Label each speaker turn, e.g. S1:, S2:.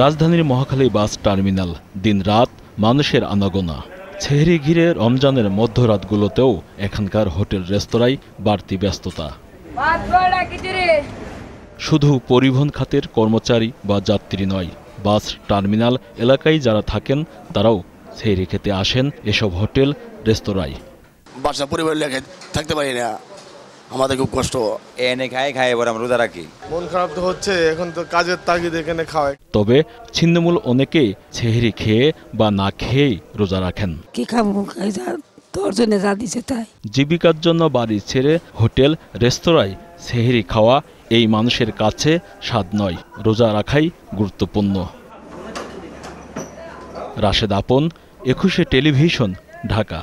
S1: রাজধানীর Mohakhali bus terminal দিন রাত মানুষের আনাগোনা ছেহরি ঘিরে রমজানের মধ্যরাতগুলোতেও এখানকার হোটেল রেস্তোরাঁয় বাড়তি ব্যস্ততা শুধু পরিবহন খাতের কর্মচারী বা যাত্রী নয় বাস টার্মিনাল এলাকায় যারা থাকেন তারাও সেই খেতে আসেন এসব হোটেল রেস্তোরাঁয়
S2: বাসা পরিবার থাকতে পারি না আমাদের খুব কষ্ট এনে খাই খাই এবার আমরা রোজা রাখি
S3: মন খারাপ তো হচ্ছে এখন তো কাজের তাগিদ এখানে খাওয়ায়
S1: তবে ছিন্নমূল অনেকেই ছেহেরি খেয়ে বা না খেয়েই রোজা রাখেন
S4: কি খাবো তোর জন্য যা দিছে তাই
S1: জীবিকার জন্য বাড়ি ছেড়ে হোটেল রেস্তোরাঁয় সেহেরি খাওয়া এই মানুষের কাছে স্বাদ নয় রোজা রাখাই গুরুত্বপূর্ণ রাশেদ আপন একুশে টেলিভিশন ঢাকা